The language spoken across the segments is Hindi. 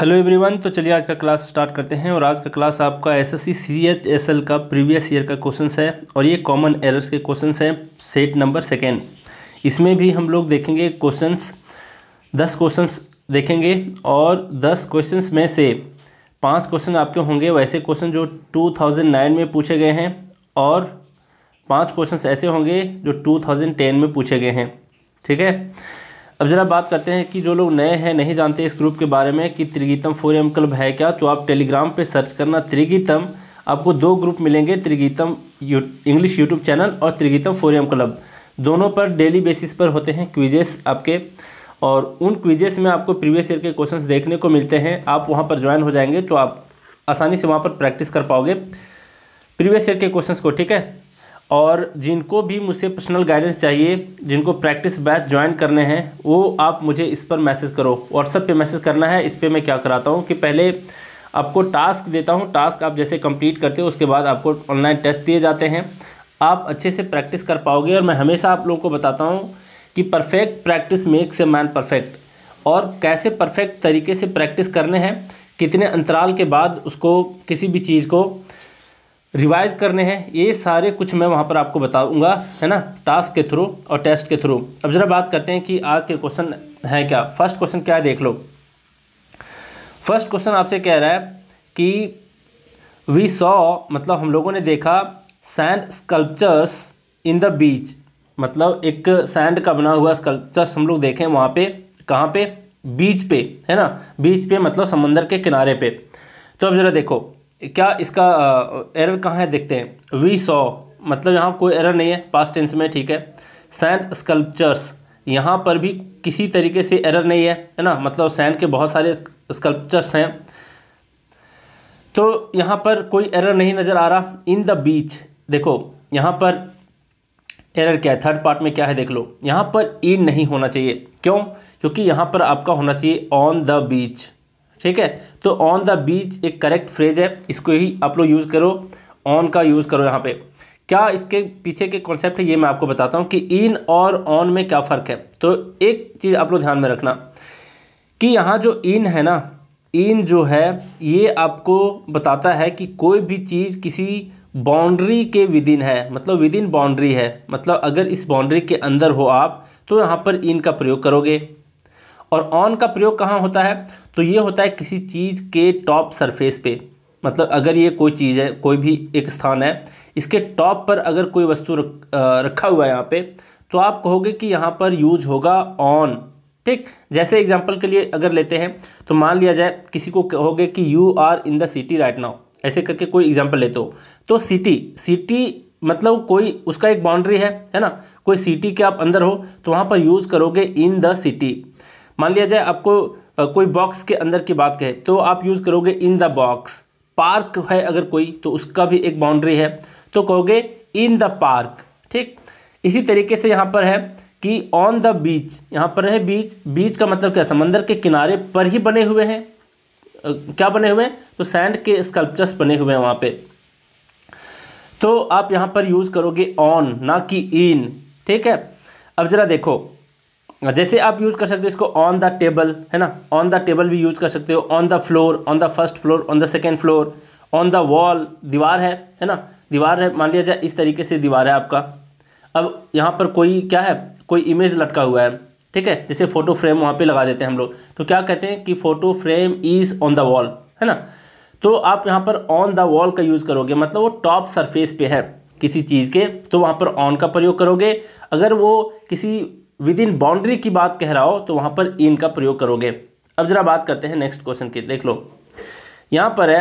हेलो एवरीवन तो चलिए आज का क्लास स्टार्ट करते हैं और आज का क्लास आपका एस एस सी का प्रीवियस ईयर का क्वेश्चन है और ये कॉमन एरर्स के क्वेश्चन हैं सेट नंबर सेकेंड इसमें भी हम लोग देखेंगे क्वेश्चन दस क्वेश्चन देखेंगे और दस क्वेश्चन में से पाँच क्वेश्चन आपके होंगे वैसे क्वेश्चन जो टू में पूछे गए हैं और पाँच क्वेश्चन ऐसे होंगे जो टू में पूछे गए हैं ठीक है अब जरा बात करते हैं कि जो लोग नए हैं नहीं जानते इस ग्रुप के बारे में कि त्रिगीतम फोरम क्लब है क्या तो आप टेलीग्राम पे सर्च करना त्रिगीतम आपको दो ग्रुप मिलेंगे त्रिगीतम यू, इंग्लिश यूट्यूब चैनल और त्रिगीतम फोरम क्लब दोनों पर डेली बेसिस पर होते हैं क्विजेस आपके और उन क्विजेस में आपको प्रीवियस ईयर के क्वेश्चन देखने को मिलते हैं आप वहाँ पर ज्वाइन हो जाएंगे तो आप आसानी से वहाँ पर प्रैक्टिस कर पाओगे प्रीवियस ईयर के क्वेश्चन को ठीक है और जिनको भी मुझसे पर्सनल गाइडेंस चाहिए जिनको प्रैक्टिस बैच ज्वाइन करने हैं वो आप मुझे इस पर मैसेज करो व्हाट्सएप पे मैसेज करना है इस पर मैं क्या कराता हूँ कि पहले आपको टास्क देता हूँ टास्क आप जैसे कंप्लीट करते हो उसके बाद आपको ऑनलाइन टेस्ट दिए जाते हैं आप अच्छे से प्रैक्टिस कर पाओगे और मैं हमेशा आप लोगों को बताता हूँ कि perfect practice makes a man perfect और कैसे परफेक्ट तरीके से प्रैक्टिस करने हैं कितने अंतराल के बाद उसको किसी भी चीज़ को रिवाइज करने हैं ये सारे कुछ मैं वहाँ पर आपको बताऊँगा है ना टास्क के थ्रू और टेस्ट के थ्रू अब ज़रा बात करते हैं कि आज के क्वेश्चन हैं क्या फर्स्ट क्वेश्चन क्या है देख लो फर्स्ट क्वेश्चन आपसे कह रहा है कि वी सॉ मतलब हम लोगों ने देखा sand sculptures in the beach मतलब एक सैंड का बना हुआ स्कल्पचर्स हम लोग देखें वहाँ पे कहाँ पे बीच पे है ना बीच पे मतलब समंदर के किनारे पे तो अब ज़रा देखो क्या इसका एरर कहाँ है देखते हैं वी सॉ मतलब यहाँ कोई एरर नहीं है पास्ट टेंस में ठीक है सैंड स्कल्पचर्स यहाँ पर भी किसी तरीके से एरर नहीं है है ना मतलब सैंड के बहुत सारे स्कल्पचर्स हैं तो यहाँ पर कोई एरर नहीं नज़र आ रहा इन द बीच देखो यहाँ पर एरर क्या है थर्ड पार्ट में क्या है देख लो यहाँ पर इन e नहीं होना चाहिए क्यों क्योंकि यहाँ पर आपका होना चाहिए ऑन द बीच ठीक है तो ऑन द बीच एक करेक्ट फ्रेज है इसको ही आप लोग यूज़ करो ऑन का यूज़ करो यहाँ पे क्या इसके पीछे के कॉन्सेप्ट है ये मैं आपको बताता हूँ कि इन और ऑन में क्या फ़र्क है तो एक चीज़ आप लोग ध्यान में रखना कि यहाँ जो इन है ना इन जो है ये आपको बताता है कि कोई भी चीज़ किसी बाउंड्री के विदिन है मतलब विद इन बाउंड्री है मतलब अगर इस बाउंड्री के अंदर हो आप तो यहाँ पर इन का प्रयोग करोगे और ऑन का प्रयोग कहाँ होता है तो ये होता है किसी चीज़ के टॉप सरफेस पे मतलब अगर ये कोई चीज़ है कोई भी एक स्थान है इसके टॉप पर अगर कोई वस्तु रख, रखा हुआ है यहाँ पे तो आप कहोगे कि यहाँ पर यूज होगा ऑन ठीक जैसे एग्जाम्पल के लिए अगर लेते हैं तो मान लिया जाए किसी को कहोगे कि you are in the city right now ऐसे करके कोई एग्जाम्पल लेते हो तो सिटी सिटी मतलब कोई उसका एक बाउंड्री है है ना कोई सिटी के आप अंदर हो तो वहाँ पर यूज़ करोगे इन द सिटी मान लिया जाए आपको कोई बॉक्स के अंदर की बात कहे तो आप यूज़ करोगे इन द बॉक्स पार्क है अगर कोई तो उसका भी एक बाउंड्री है तो कहोगे इन द पार्क ठीक इसी तरीके से यहाँ पर है कि ऑन द बीच यहाँ पर है बीच बीच का मतलब क्या समंदर के किनारे पर ही बने हुए हैं क्या बने हुए हैं तो सैंड के स्कल्पचर्स बने हुए हैं वहाँ पे तो आप यहाँ पर यूज़ करोगे ऑन ना कि इन ठीक है अब ज़रा देखो हाँ, जैसे आप यूज़ कर सकते हो इसको ऑन द टेबल है ना ऑन द टेबल भी यूज़ कर सकते हो on the floor on the first floor on the second floor on the wall दीवार है है ना दीवार है मान लिया जाए इस तरीके से दीवार है आपका अब यहाँ पर कोई क्या है कोई इमेज लटका हुआ है ठीक है जैसे फ़ोटो फ्रेम वहाँ पे लगा देते हैं हम लोग तो क्या कहते हैं कि photo frame is on the wall है ना तो आप यहाँ पर ऑन द वॉल का यूज़ करोगे मतलब वो टॉप सरफेस पे है किसी चीज़ के तो वहाँ पर ऑन का प्रयोग करोगे अगर वो किसी विद इन बाउंड्री की बात कह रहा हो तो वहां पर इन का प्रयोग करोगे अब जरा बात करते हैं नेक्स्ट क्वेश्चन की देख लो यहां पर है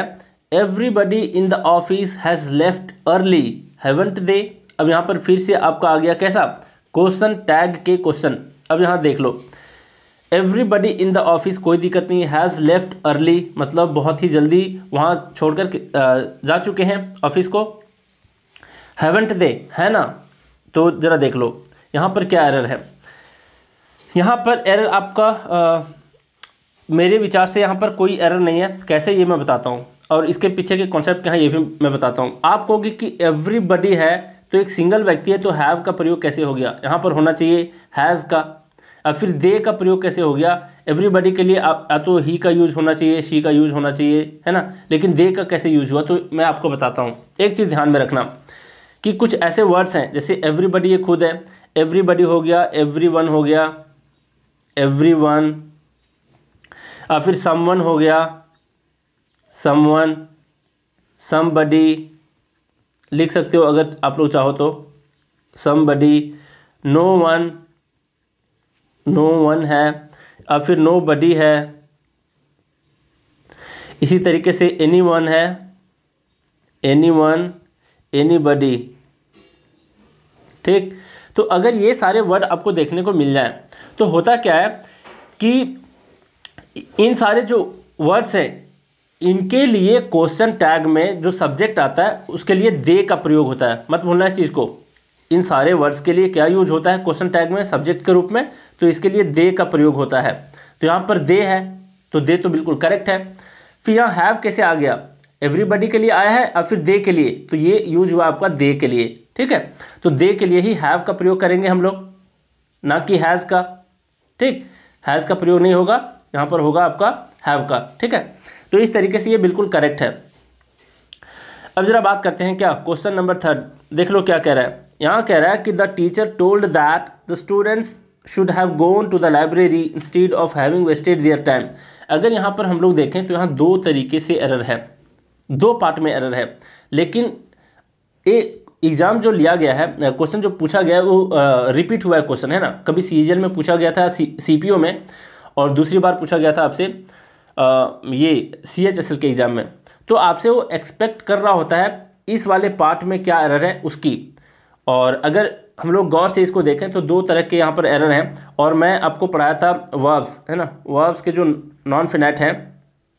everybody in the office has left early haven't they अब यहां पर फिर से आपका आ गया कैसा क्वेश्चन टैग के क्वेश्चन अब यहां देख लो एवरीबडी इन द ऑफिस कोई दिक्कत नहीं हैज़ लेफ्ट अर्ली मतलब बहुत ही जल्दी वहां छोड़कर जा चुके हैं ऑफिस को हेवेंट दे है ना तो ज़रा देख लो यहां पर क्या एरर है यहाँ पर एरर आपका आ, मेरे विचार से यहाँ पर कोई एरर नहीं है कैसे ये मैं बताता हूँ और इसके पीछे के कॉन्सेप्ट क्या है ये भी मैं बताता हूँ आप कहोगे कि एवरीबडी है तो एक सिंगल व्यक्ति है तो हैव का प्रयोग कैसे हो गया यहाँ पर होना चाहिए हैज़ का और फिर दे का प्रयोग कैसे हो गया एवरीबडी के लिए आप या तो ही का यूज होना चाहिए शी का यूज होना चाहिए है ना लेकिन दे का कैसे यूज हुआ तो मैं आपको बताता हूँ एक चीज़ ध्यान में रखना कि कुछ ऐसे वर्ड्स हैं जैसे एवरीबडी ये खुद है एवरीबडी हो गया एवरी वन हो गया एवरी वन फिर समवन हो गया समवन समबडी लिख सकते हो अगर आप लोग चाहो तो somebody no one no one है या फिर नो बडी है इसी तरीके से एनी वन है एनी वन एनी बडी ठीक तो अगर ये सारे वर्ड आपको देखने को मिल जाए तो होता क्या है कि इन सारे जो वर्ड्स हैं इनके लिए क्वेश्चन टैग में जो सब्जेक्ट आता है उसके लिए दे का प्रयोग होता है मत भूलना इस चीज़ को इन सारे वर्ड्स के लिए क्या यूज होता है क्वेश्चन टैग में सब्जेक्ट के रूप में तो इसके लिए दे का प्रयोग होता है तो यहाँ पर दे है तो दे तो बिल्कुल करेक्ट है फिर यहाँ हैव कैसे आ गया एवरीबडी के लिए आया है और फिर दे के लिए तो ये यूज हुआ आपका दे के लिए ठीक है तो दे के लिए ही हैव का प्रयोग करेंगे हम लोग ना कि हैज़ का ठीक हैज़ का प्रयोग नहीं होगा यहां पर होगा आपका हैव का ठीक है तो इस तरीके से ये बिल्कुल करेक्ट है अब जरा बात करते हैं क्या क्वेश्चन नंबर थर्ड देख लो क्या कह रहा है यहां कह रहा है कि the teacher told that the students should have gone to the library instead of having wasted their time अगर यहां पर हम लोग देखें तो यहां दो तरीके से एरर है दो पार्ट में एरर है लेकिन ए एग्ज़ाम जो लिया गया है क्वेश्चन जो पूछा गया है वो रिपीट हुआ है क्वेश्चन है ना कभी सी में पूछा गया था सी पी में और दूसरी बार पूछा गया था आपसे ये सी एच एस एल के एग्ज़ाम में तो आपसे वो एक्सपेक्ट कर रहा होता है इस वाले पार्ट में क्या एरर है उसकी और अगर हम लोग गौर से इसको देखें तो दो तरह के यहाँ पर एरर हैं और मैं आपको पढ़ाया था वर्ब्स है ना वर्ब्स के जो नॉन फिनेट हैं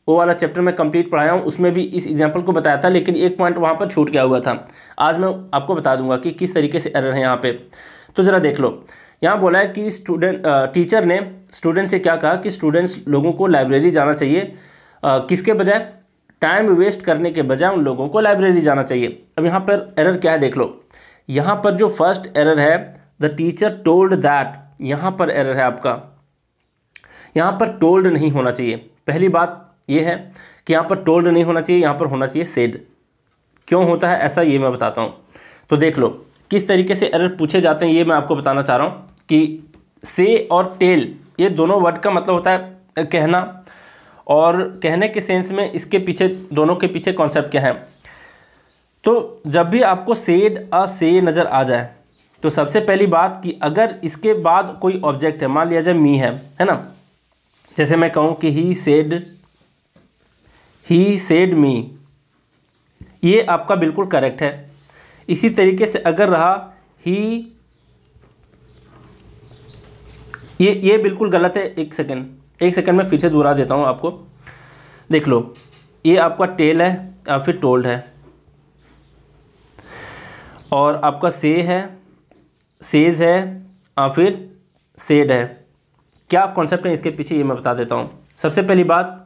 वो वाला चैप्टर मैं कंप्लीट पढ़ाया हूँ उसमें भी इस एग्जाम्पल को बताया था लेकिन एक पॉइंट वहाँ पर छूट गया हुआ था आज मैं आपको बता दूंगा कि किस तरीके से एरर है यहाँ पे तो ज़रा देख लो यहाँ बोला है कि स्टूडेंट टीचर ने स्टूडेंट से क्या कहा कि स्टूडेंट्स लोगों को लाइब्रेरी जाना चाहिए आ, किसके बजाय टाइम वेस्ट करने के बजाय उन लोगों को लाइब्रेरी जाना चाहिए अब यहाँ पर एरर क्या है देख लो यहाँ पर जो फर्स्ट एरर है द टीचर टोल्ड दैट यहाँ पर एरर है आपका यहाँ पर टोल्ड नहीं होना चाहिए पहली बात ये है कि यहाँ पर टोल्ड नहीं होना चाहिए यहाँ पर होना चाहिए सेड क्यों होता है ऐसा ये मैं बताता हूँ तो देख लो किस तरीके से एरर पूछे जाते हैं ये मैं आपको बताना चाह रहा हूँ कि से और टेल ये दोनों वर्ड का मतलब होता है कहना और कहने के सेंस में इसके पीछे दोनों के पीछे कॉन्सेप्ट क्या है तो जब भी आपको सेड अ से नज़र आ जाए तो सबसे पहली बात कि अगर इसके बाद कोई ऑब्जेक्ट है मान लिया जाए मी है है ना जैसे मैं कहूँ कि ही सेड ही सेड मी ये आपका बिल्कुल करेक्ट है इसी तरीके से अगर रहा ही ये ये बिल्कुल गलत है एक सेकेंड एक सेकेंड में फिर से दोहरा देता हूँ आपको देख लो ये आपका टेल है या फिर टोल्ड है और आपका से है सेज है या फिर सेड है क्या कॉन्सेप्ट है इसके पीछे ये मैं बता देता हूँ सबसे पहली बात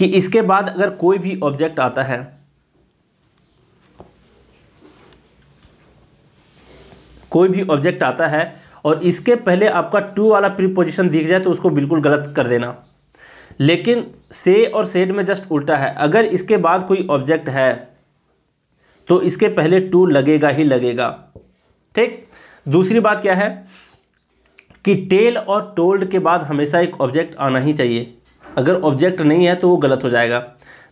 कि इसके बाद अगर कोई भी ऑब्जेक्ट आता है कोई भी ऑब्जेक्ट आता है और इसके पहले आपका टू वाला प्रीपोजिशन दिख जाए तो उसको बिल्कुल गलत कर देना लेकिन से और सेड में जस्ट उल्टा है अगर इसके बाद कोई ऑब्जेक्ट है तो इसके पहले टू लगेगा ही लगेगा ठीक दूसरी बात क्या है कि टेल और टोल्ड के बाद हमेशा एक ऑब्जेक्ट आना ही चाहिए अगर ऑब्जेक्ट नहीं है तो वो गलत हो जाएगा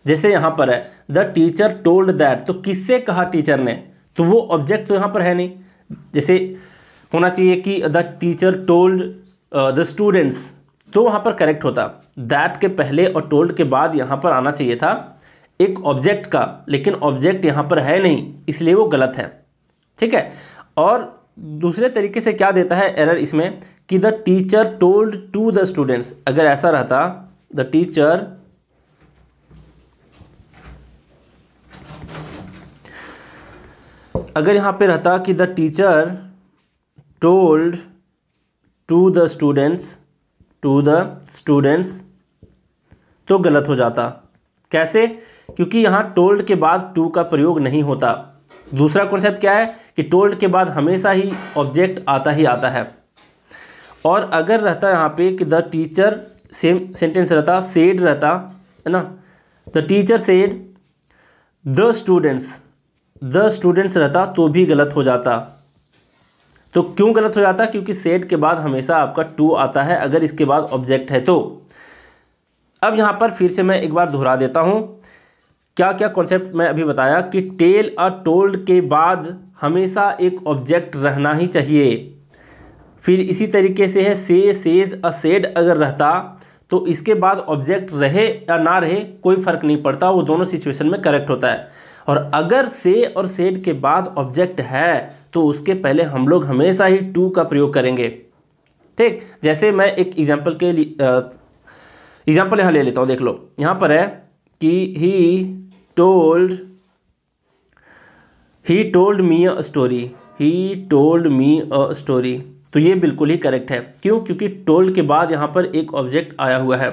जैसे यहाँ पर है द टीचर टोल्ड दैट तो किससे कहा टीचर ने तो वो ऑब्जेक्ट तो यहाँ पर है नहीं जैसे होना चाहिए कि the teacher told the students तो वहाँ पर करेक्ट होता दैट के पहले और टोल्ड के बाद यहाँ पर आना चाहिए था एक ऑब्जेक्ट का लेकिन ऑब्जेक्ट यहाँ पर है नहीं इसलिए वो गलत है ठीक है और दूसरे तरीके से क्या देता है एरर इसमें कि the teacher told to the students अगर ऐसा रहता the teacher अगर यहां पे रहता कि the teacher told to the students to the students तो गलत हो जाता कैसे क्योंकि यहां टोल्ड के बाद टू का प्रयोग नहीं होता दूसरा कॉन्सेप्ट क्या है कि टोल्ड के बाद हमेशा ही ऑब्जेक्ट आता ही आता है और अगर रहता यहाँ पे कि द टीचर सेम सेंटेंस रहता सेड रहता है ना the teacher said the students the students रहता तो भी गलत हो जाता तो क्यों गलत हो जाता क्योंकि सेड के बाद हमेशा आपका टू आता है अगर इसके बाद ऑब्जेक्ट है तो अब यहाँ पर फिर से मैं एक बार दोहरा देता हूँ क्या क्या कॉन्सेप्ट मैं अभी बताया कि टेल और टोल्ड के बाद हमेशा एक ऑब्जेक्ट रहना ही चाहिए फिर इसी तरीके से है से सेज अ सेड अगर रहता तो इसके बाद ऑब्जेक्ट रहे या ना रहे कोई फ़र्क नहीं पड़ता वो दोनों सिचुएशन में करेक्ट होता है और अगर से और सेट के बाद ऑब्जेक्ट है तो उसके पहले हम लोग हमेशा ही टू का प्रयोग करेंगे ठीक जैसे मैं एक एग्जाम्पल के एग्जाम्पल यहाँ ले लेता हूँ देख लो यहाँ पर है कि he told he told me a story he told me a story तो ये बिल्कुल ही करेक्ट है क्यों क्योंकि टोल के बाद यहाँ पर एक ऑब्जेक्ट आया हुआ है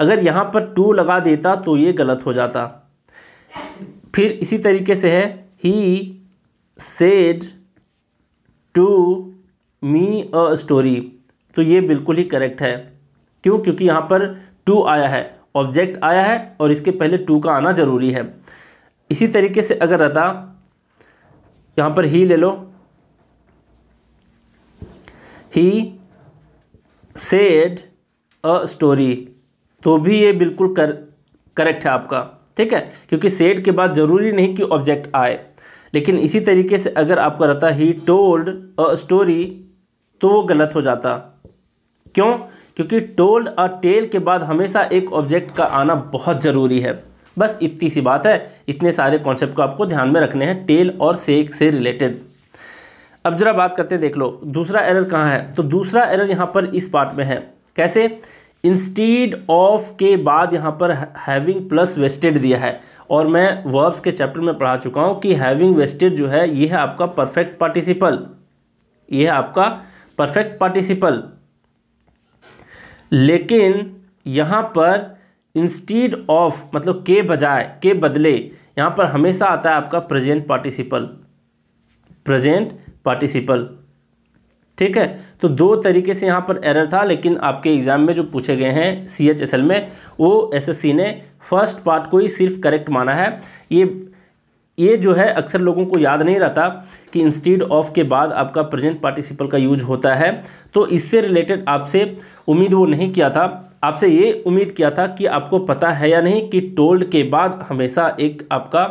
अगर यहाँ पर टू लगा देता तो ये गलत हो जाता फिर इसी तरीके से है he said to me a story तो ये बिल्कुल ही करेक्ट है क्यों क्योंकि यहाँ पर टू आया है ऑब्जेक्ट आया है और इसके पहले टू का आना ज़रूरी है इसी तरीके से अगर रहता यहाँ पर ही ले लो ही सेड अ स्टोरी तो भी ये बिल्कुल कर करेक्ट है आपका ठीक है क्योंकि सेड के बाद ज़रूरी नहीं कि ऑब्जेक्ट आए लेकिन इसी तरीके से अगर आपका रहता ही टोल्ड अ स्टोरी तो वो गलत हो जाता क्यों क्योंकि टोल्ड अ टेल के बाद हमेशा एक ऑब्जेक्ट का आना बहुत ज़रूरी है बस इतनी सी बात है इतने सारे कॉन्सेप्ट को आपको ध्यान में रखने हैं टेल और सेक से रिलेटेड अब जरा बात करते हैं देख लो दूसरा एरर कहाँ है तो दूसरा एरर यहाँ पर इस पार्ट में है कैसे इंस्टीड ऑफ के बाद यहाँ पर हैविंग प्लस वेस्टेड दिया है और मैं वर्ब्स के चैप्टर में पढ़ा चुका हूँ कि हैविंग वेस्टेड जो है ये है आपका परफेक्ट पार्टिसिपल ये है आपका परफेक्ट पार्टिसिपल लेकिन यहाँ पर इंस्टीड ऑफ मतलब के बजाय के बदले यहाँ पर हमेशा आता है आपका प्रेजेंट पार्टिसिपल प्रेजेंट पार्टिसिपल ठीक है तो दो तरीके से यहाँ पर एरर था लेकिन आपके एग्ज़ाम में जो पूछे गए हैं सी एच एस एल में वो एस एस सी ने फर्स्ट पार्ट को ही सिर्फ करेक्ट माना है ये ये जो है अक्सर लोगों को याद नहीं रहता कि इंस्टीड ऑफ के बाद आपका प्रेजेंट पार्टिसिपल का यूज होता है तो इससे रिलेटेड आपसे उम्मीद वो नहीं किया था आपसे ये उम्मीद किया था कि आपको पता है या नहीं कि टोल्ड के बाद हमेशा एक आपका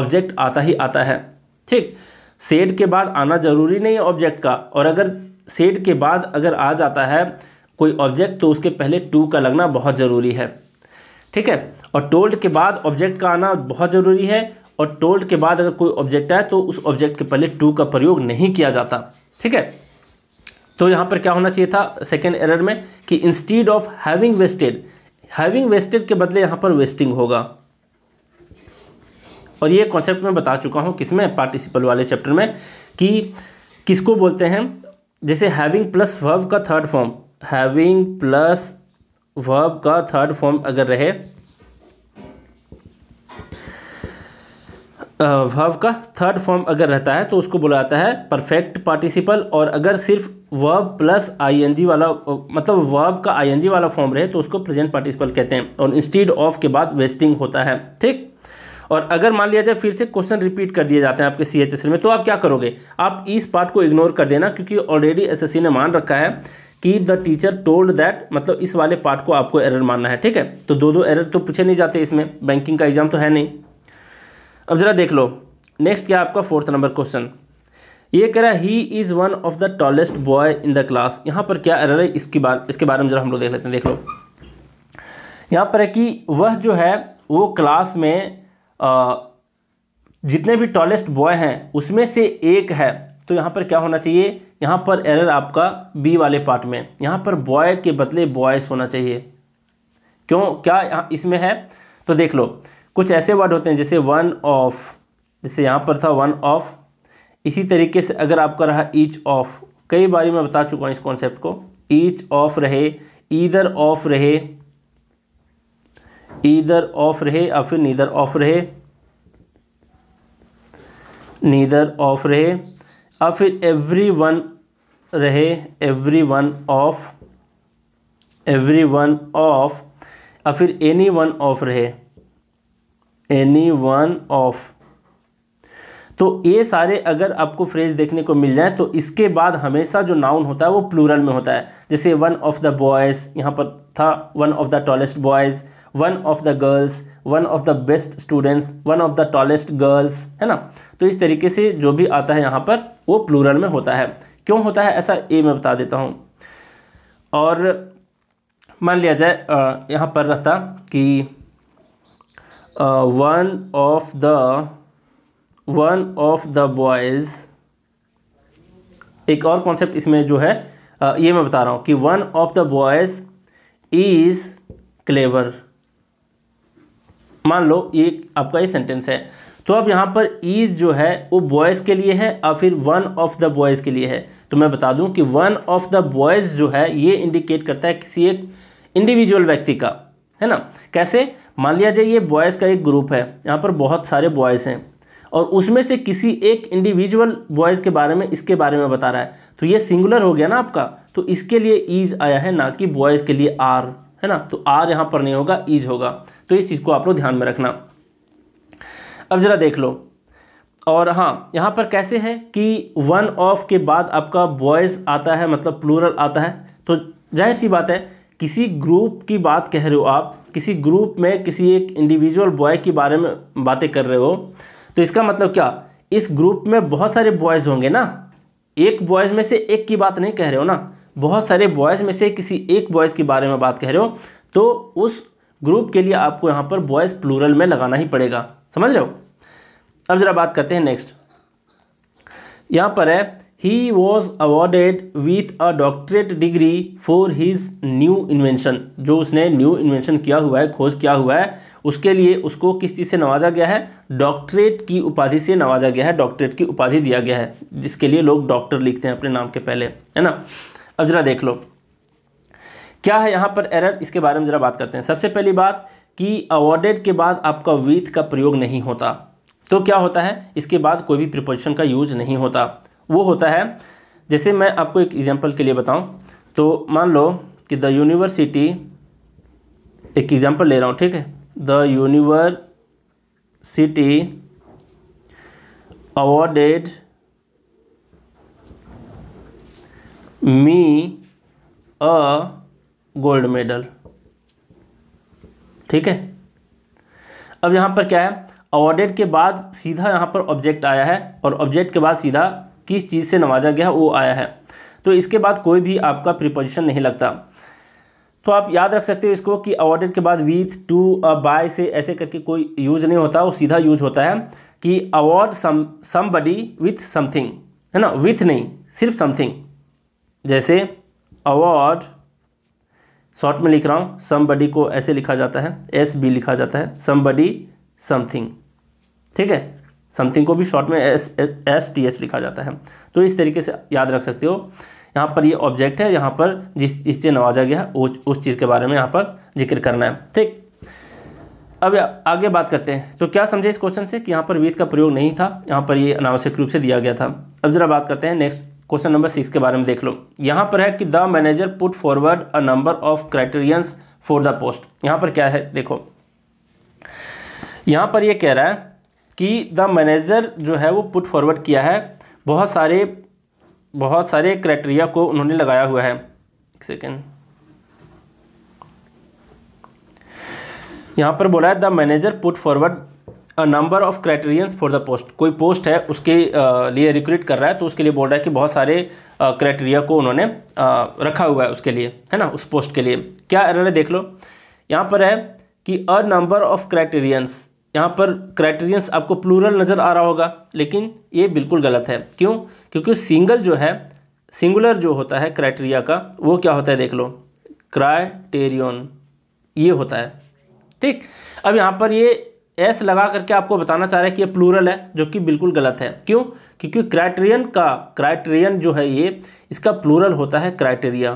ऑब्जेक्ट आता ही आता है ठीक सेट के बाद आना ज़रूरी नहीं है ऑब्जेक्ट का और अगर सेट के बाद अगर आ जाता है कोई ऑब्जेक्ट तो उसके पहले टू का लगना बहुत ज़रूरी है ठीक है और टोल्ड के बाद ऑब्जेक्ट का आना बहुत ज़रूरी है और टोल्ड के बाद अगर कोई ऑब्जेक्ट आए तो उस ऑब्जेक्ट के पहले टू का प्रयोग नहीं किया जाता ठीक है तो यहाँ पर क्या होना चाहिए था सेकेंड एरर में कि instead of having wasted having wasted के बदले यहाँ पर वेस्टिंग होगा और ये कॉन्सेप्ट मैं बता चुका हूँ किसमें पार्टिसिपल वाले चैप्टर में कि किसको बोलते हैं जैसे हैविंग प्लस वर्ब का third form having plus verb का थर्ड फॉर्म अगर रहे वर्ब का थर्ड फॉर्म अगर रहता है तो उसको बोला जाता है परफेक्ट पार्टिसिपल और अगर सिर्फ वर्ब प्लस आईएनजी वाला मतलब वर्ब का आईएनजी वाला फॉर्म रहे तो उसको प्रेजेंट पार्टिसिपल कहते हैं और इंस्टीड ऑफ के बाद वेस्टिंग होता है ठीक और अगर मान लिया जाए फिर से क्वेश्चन रिपीट कर दिए जाते हैं आपके सी में तो आप क्या करोगे आप इस पार्ट को इग्नोर कर देना क्योंकि ऑलरेडी एस ने मान रखा है कि द टीचर टोल्ड दैट मतलब इस वाले पार्ट को आपको एरर मानना है ठीक है तो दो दो एरर तो पूछे नहीं जाते इसमें बैंकिंग का एग्जाम तो है नहीं अब जरा देख लो नेक्स्ट क्या आपका फोर्थ नंबर क्वेश्चन ये कह रहा है he is one of the tallest boy in the class यहाँ पर क्या एरर है इसके बारे इसके बारे में जरा हम लोग देख लेते हैं देख लो यहाँ पर है कि वह जो है वो क्लास में जितने भी टॉलेस्ट बॉय हैं उसमें से एक है तो यहाँ पर क्या होना चाहिए यहाँ पर एरर आपका बी वाले पार्ट में यहाँ पर बॉय के बदले बॉयस होना चाहिए क्यों क्या यहाँ इसमें है तो देख लो कुछ ऐसे वर्ड होते हैं जैसे वन ऑफ जैसे यहाँ पर था वन ऑफ इसी तरीके से अगर आपका रहा ईच ऑफ कई बार मैं बता चुका हूँ इस कॉन्सेप्ट को ईच ऑफ रहे ईदर ऑफ रहे ईदर ऑफ रहे या फिर नीदर ऑफ रहे नीदर ऑफ रहे या फिर एवरी वन रहे every one of every one of या फिर एनी वन ऑफ रहे एनी वन ऑफ तो ये सारे अगर आपको फ्रेज देखने को मिल जाए तो इसके बाद हमेशा जो नाउन होता है वो प्लूरल में होता है जैसे वन ऑफ द बॉयज़ यहाँ पर था one of the tallest boys one of the girls one of the best students one of the tallest girls है ना तो इस तरीके से जो भी आता है यहाँ पर वो प्लूरल में होता है क्यों होता है ऐसा ए मैं बता देता हूँ और मान लिया जाए यहाँ पर रहता कि one of the one of the boys एक और कॉन्सेप्ट इसमें जो है ये मैं बता रहा हूँ कि one of the boys is clever मान लो ये आपका ये सेंटेंस है तो अब यहाँ पर ईज जो है वो बॉयज़ के लिए है और फिर वन ऑफ द बॉयज़ के लिए है तो मैं बता दूँ कि वन ऑफ द बॉयज़ जो है ये इंडिकेट करता है किसी एक इंडिविजुअल व्यक्ति का है ना कैसे मान लिया जाए ये बॉयज़ का एक ग्रुप है यहाँ पर बहुत सारे बॉयज़ हैं और उसमें से किसी एक इंडिविजुअल बॉयज़ के बारे में इसके बारे में बता रहा है तो ये सिंगुलर हो गया ना आपका तो इसके लिए ईज आया है ना कि बॉयज़ के लिए आर है ना तो आर यहाँ पर नहीं होगा ईज होगा तो इस चीज़ को आप लोग ध्यान में रखना अब ज़रा देख लो और हाँ यहाँ पर कैसे है कि वन ऑफ के बाद आपका बॉयज़ आता है मतलब प्लूरल आता है तो जाहिर सी बात है किसी ग्रुप की बात कह रहे हो आप किसी ग्रुप में किसी एक इंडिविजुअल बॉय के बारे में बातें कर रहे हो तो इसका मतलब क्या इस ग्रुप में बहुत सारे बॉयज़ होंगे ना एक बॉयज़ में से एक की बात नहीं कह रहे हो ना बहुत सारे बॉयज़ में से किसी एक बॉयज़ के बारे में बात कह रहे हो तो उस ग्रुप के लिए आपको यहाँ पर बॉयज़ प्लूरल में लगाना ही पड़ेगा समझ रहे हो अब ज़रा बात करते हैं नेक्स्ट यहाँ पर है he was awarded with a doctorate degree for his new invention जो उसने न्यू इन्वेंशन किया हुआ है खोज किया हुआ है उसके लिए उसको किस चीज़ से नवाजा गया है डॉक्टरेट की उपाधि से नवाजा गया है डॉक्टरेट की उपाधि दिया गया है जिसके लिए लोग डॉक्टर लिखते हैं अपने नाम के पहले है ना अब ज़रा देख लो क्या है यहाँ पर एरर इसके बारे में ज़रा बात करते हैं सबसे पहली बात कि अवॉर्डेड के बाद आपका विथ का प्रयोग नहीं होता तो क्या होता है इसके बाद कोई भी प्रिपोजिशन का यूज नहीं होता वो होता है जैसे मैं आपको एक एग्जाम्पल के लिए बताऊँ तो मान लो कि द यूनिवर्सिटी एक एग्जाम्पल ले रहा हूँ ठीक है the university awarded me a gold medal ठीक है अब यहाँ पर क्या है अवॉर्डेड के बाद सीधा यहाँ पर ऑब्जेक्ट आया है और ऑब्जेक्ट के बाद सीधा किस चीज़ से नवाजा गया वो आया है तो इसके बाद कोई भी आपका प्रिपोजिशन नहीं लगता तो आप याद रख सकते हो इसको कि अवॉर्डेड के बाद विथ टू बाय से ऐसे करके कोई यूज नहीं होता वो सीधा यूज होता है कि award some somebody with something है ना विथ नहीं सिर्फ समथिंग जैसे अवॉर्ड शॉर्ट में लिख रहा हूँ सम बडी को ऐसे लिखा जाता है एस बी लिखा जाता है सम बडी समथिंग ठीक है समथिंग को भी शॉर्ट में एस एस टी एस लिखा जाता है तो इस तरीके से याद रख सकते हो यहाँ पर ये यह ऑब्जेक्ट है यहाँ पर जिस जिससे नवाजा गया है उस, उस चीज़ के बारे में यहाँ पर जिक्र करना है ठीक अब आगे बात करते हैं तो क्या समझे इस क्वेश्चन से कि यहाँ पर वीत का प्रयोग नहीं था यहाँ पर ये अनावश्यक रूप से दिया गया था अब ज़रा बात करते हैं नेक्स्ट क्वेश्चन नंबर सिक्स के बारे में देख लो यहाँ पर है कि the manager put forward a number of criterions for the post यहाँ पर क्या है देखो यहाँ पर ये यह कह रहा है कि द मैनेजर जो है वो पुट फॉरवर्ड किया है बहुत सारे बहुत सारे क्राइटेरिया को उन्होंने लगाया हुआ है सेकेंड यहाँ पर बोला है the manager put forward number of criterions for the post कोई पोस्ट है उसके लिए रिक्रूट कर रहा है तो उसके लिए बोल रहा है कि बहुत सारे क्राइटेरिया को उन्होंने रखा हुआ है उसके लिए है ना उस पोस्ट के लिए क्या एरर है देख लो यहाँ पर है कि अ नंबर ऑफ क्राइटेरियंस यहाँ पर क्राइटेरियंस आपको प्लूरल नज़र आ रहा होगा लेकिन ये बिल्कुल गलत है क्यों क्योंकि सिंगल जो है सिंगुलर जो होता है क्राइटेरिया का वो क्या होता है देख लो क्राइटेरियन ये होता है ठीक अब यहाँ पर ये एस लगा करके आपको बताना चाह रहा है कि ये प्लूरल है जो कि बिल्कुल गलत है क्यों क्योंकि क्राइटेरियन का क्राइटेरियन जो है ये इसका प्लूरल होता है क्राइटेरिया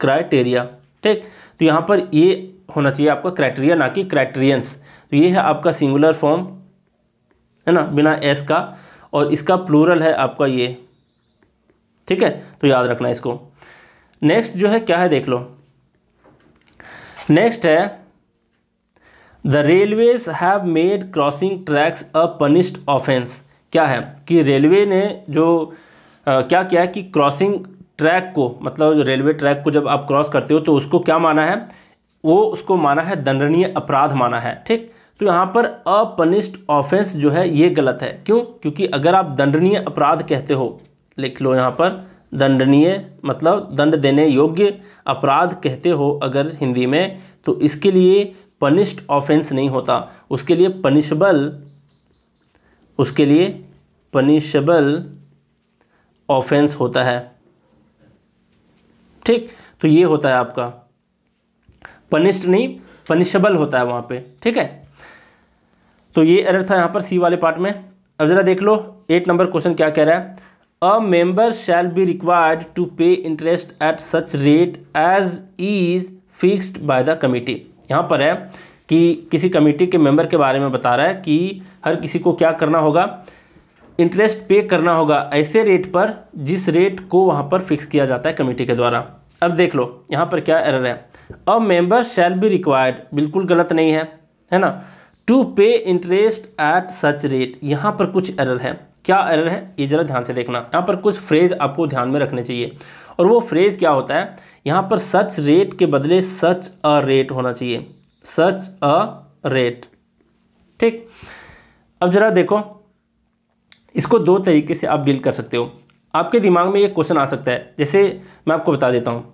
क्राइटेरिया ठीक तो यहाँ पर ये होना चाहिए आपका क्राइटेरिया ना कि क्राइटेरियंस तो ये है आपका सिंगुलर फॉर्म है ना बिना एस का और इसका प्लूरल है आपका ये ठीक है तो याद रखना इसको नेक्स्ट जो है क्या है देख लो नेक्स्ट है the railways have made crossing tracks a punished offence क्या है कि रेलवे ने जो आ, क्या किया है कि क्रॉसिंग ट्रैक को मतलब रेलवे ट्रैक को जब आप क्रॉस करते हो तो उसको क्या माना है वो उसको माना है दंडनीय अपराध माना है ठीक तो यहाँ पर अपनिश्ड ऑफेंस जो है ये गलत है क्यों क्योंकि अगर आप दंडनीय अपराध कहते हो लिख लो यहाँ पर दंडनीय मतलब दंड देने योग्य अपराध कहते हो अगर हिंदी में तो इसके लिए पनिश्ड ऑफेंस नहीं होता उसके लिए पनिशबल उसके लिए पनिशबल ऑफेंस होता है ठीक तो ये होता है आपका पनिश्ड नहीं पनिशबल होता है वहाँ पे ठीक है तो ये एरर था यहाँ पर सी वाले पार्ट में अब ज़रा देख लो एट नंबर क्वेश्चन क्या कह रहा है a member shall be required to pay interest at such rate as is fixed by the committee यहाँ पर है कि किसी कमेटी के मेंबर के बारे में बता रहा है कि हर किसी को क्या करना होगा इंटरेस्ट पे करना होगा ऐसे रेट पर जिस रेट को वहाँ पर फिक्स किया जाता है कमेटी के द्वारा अब देख लो यहाँ पर क्या एरर है अब मेंबर शैल बी रिक्वायर्ड बिल्कुल गलत नहीं है है ना to pay interest at such rate यहाँ पर कुछ एरर है क्या एरर है ये ज़रा ध्यान से देखना यहाँ पर कुछ फ्रेज आपको ध्यान में रखने चाहिए और वो फ्रेज क्या होता है यहाँ पर सच रेट के बदले सच अ रेट होना चाहिए सच अ रेट ठीक अब ज़रा देखो इसको दो तरीके से आप डील कर सकते हो आपके दिमाग में ये क्वेश्चन आ सकता है जैसे मैं आपको बता देता हूँ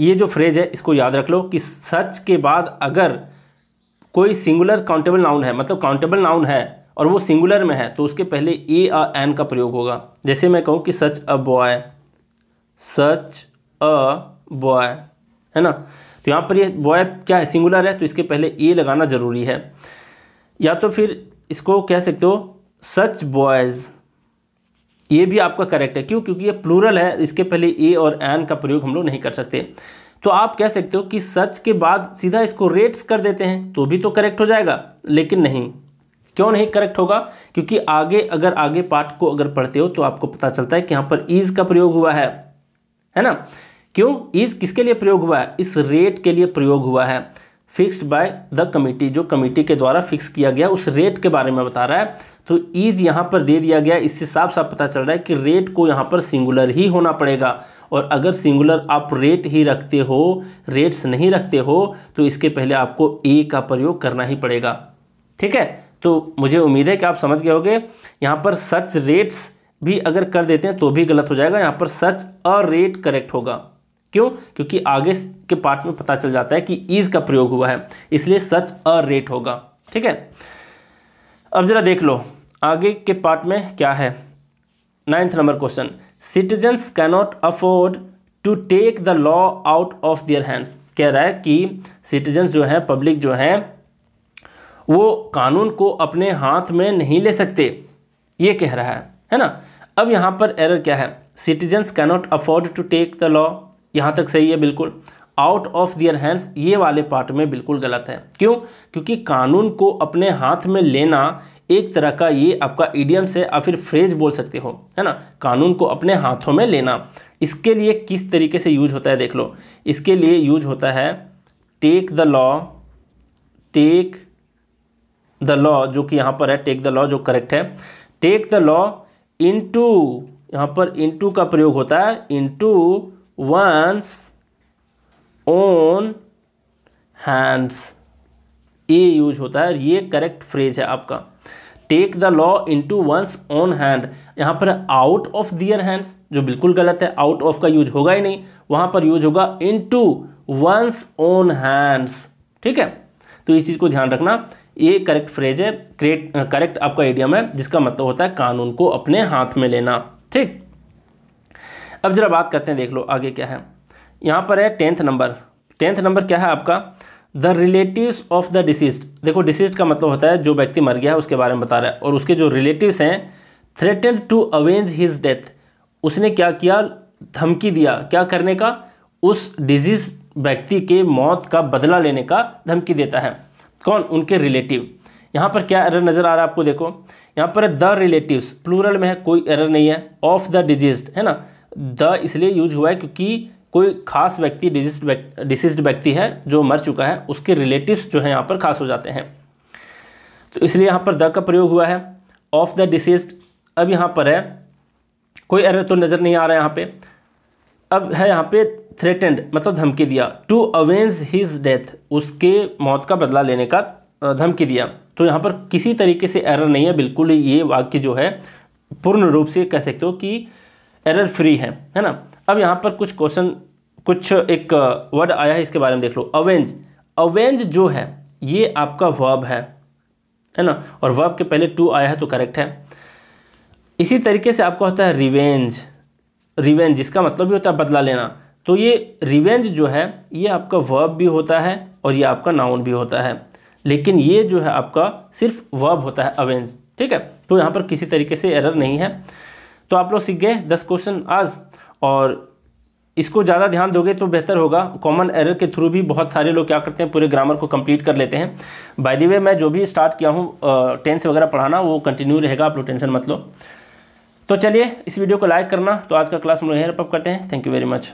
ये जो फ्रेज है इसको याद रख लो कि सच के बाद अगर कोई सिंगुलर काउंटेबल नाउन है मतलब काउंटेबल नाउन है और वो सिंगुलर में है तो उसके पहले ए आ एन का प्रयोग होगा जैसे मैं कहूँ कि सच a boy such a boy है ना तो यहाँ पर ये बॉय क्या है सिंगुलर है तो इसके पहले ए e लगाना ज़रूरी है या तो फिर इसको कह सकते हो सच बॉयज़ ये भी आपका करेक्ट है क्यों क्योंकि ये प्लूरल है इसके पहले ए e और एन का प्रयोग हम लोग नहीं कर सकते तो आप कह सकते हो कि सच के बाद सीधा इसको रेट्स कर देते हैं तो भी तो करेक्ट हो जाएगा लेकिन नहीं क्यों नहीं करेक्ट होगा क्योंकि आगे अगर आगे पार्ट को अगर पढ़ते हो तो आपको पता चलता है कि यहाँ पर ईज का प्रयोग हुआ है है ना क्यों इज किसके लिए प्रयोग हुआ है इस रेट के लिए प्रयोग हुआ है फिक्स्ड बाय द कमेटी जो कमेटी के द्वारा फिक्स किया गया उस रेट के बारे में बता रहा है तो ईज यहाँ पर दे दिया गया इससे साफ साफ पता चल रहा है कि रेट को यहाँ पर सिंगुलर ही होना पड़ेगा और अगर सिंगुलर आप रेट ही रखते हो रेट्स नहीं रखते हो तो इसके पहले आपको ए का प्रयोग करना ही पड़ेगा ठीक है तो मुझे उम्मीद है कि आप समझ गए होगे यहाँ पर सच रेट्स भी अगर कर देते हैं तो भी गलत हो जाएगा यहाँ पर सच अ रेट करेक्ट होगा क्यों क्योंकि आगे के पार्ट में पता चल जाता है कि इज का प्रयोग हुआ है इसलिए सच अ रेट होगा ठीक है अब जरा देख लो आगे के पार्ट में क्या है ninth number question citizens cannot afford to take the law out of their hands कह रहा है कि सिटीजन्स जो हैं पब्लिक जो हैं वो कानून को अपने हाथ में नहीं ले सकते ये कह रहा है है ना अब यहाँ पर एरर क्या है citizens cannot afford to take the law यहाँ तक सही है बिल्कुल आउट ऑफ दियर हैंड्स ये वाले पार्ट में बिल्कुल गलत है क्यों क्योंकि कानून को अपने हाथ में लेना एक तरह का ये आपका ईडियम है या फिर फ्रेज बोल सकते हो है ना कानून को अपने हाथों में लेना इसके लिए किस तरीके से यूज होता है देख लो इसके लिए यूज होता है take the law take the law जो कि यहाँ पर है टेक द लॉ जो करेक्ट है take the law into यहाँ पर टू का प्रयोग होता है टू one's own hands ए यूज होता है ये करेक्ट फ्रेज है आपका take the law into one's own hand यहाँ पर आउट ऑफ दियर हैंड्स जो बिल्कुल गलत है आउट ऑफ का यूज होगा ही नहीं वहाँ पर यूज होगा into one's own hands ठीक है तो इस चीज़ को ध्यान रखना ये करेक्ट फ्रेज है करेक्ट आपका एडियम है जिसका मतलब होता है कानून को अपने हाथ में लेना ठीक अब जरा बात करते हैं देख लो आगे क्या है यहाँ पर है टेंथ नंबर टेंथ नंबर क्या है आपका the relatives of the disease देखो डिसीज का मतलब होता है जो व्यक्ति मर गया है उसके बारे में बता रहा है और उसके जो रिलेटिव्स हैं threaten to avenge his death उसने क्या किया धमकी दिया क्या करने का उस डिजीज व्यक्ति के मौत का बदला लेने का धमकी देता है कौन उनके रिलेटिव यहाँ पर क्या एरर नज़र आ रहा है आपको देखो यहाँ पर द रिलेटिव्स प्लूरल में है कोई एरर नहीं है ऑफ द डिजीज है ना द इसलिए यूज हुआ है क्योंकि कोई खास व्यक्ति डिसीज्ड व्यक्ति है जो मर चुका है उसके रिलेटिव्स जो है यहाँ पर खास हो जाते हैं तो इसलिए यहाँ पर द का प्रयोग हुआ है ऑफ द डिसीज्ड अब यहाँ पर है कोई एरर तो नज़र नहीं आ रहा है यहाँ पे अब है यहाँ पे थ्रेटेंड मतलब धमकी दिया टू अवेंज हिज डेथ उसके मौत का बदला लेने का धमकी दिया तो यहाँ पर किसी तरीके से एरर नहीं है बिल्कुल ये वाक्य जो है पूर्ण रूप से कह सकते हो कि एरर फ्री है है ना अब यहाँ पर कुछ क्वेश्चन कुछ एक वर्ड uh, आया है इसके बारे में देख लो अवेंज अवेंज जो है ये आपका वर्ब है है ना और वर्ब के पहले टू आया है तो करेक्ट है इसी तरीके से आपको होता है रिवेंज रिवेंज जिसका मतलब भी होता है बदला लेना तो ये रिवेंज जो है ये आपका वर्ब भी होता है और ये आपका नाउन भी होता है लेकिन ये जो है आपका सिर्फ वर्ब होता है अवेंज ठीक है तो यहाँ पर किसी तरीके से एरर नहीं है तो आप लोग सीख गए दस क्वेश्चन आज और इसको ज़्यादा ध्यान दोगे तो बेहतर होगा कॉमन एरर के थ्रू भी बहुत सारे लोग क्या करते हैं पूरे ग्रामर को कंप्लीट कर लेते हैं बाय द वे मैं जो भी स्टार्ट किया हूँ टेंस वगैरह पढ़ाना वो कंटिन्यू रहेगा आप लोग टेंशन मत लो तो चलिए इस वीडियो को लाइक करना तो आज का क्लास हम लोग यहीं रपअप करते हैं थैंक यू वेरी मच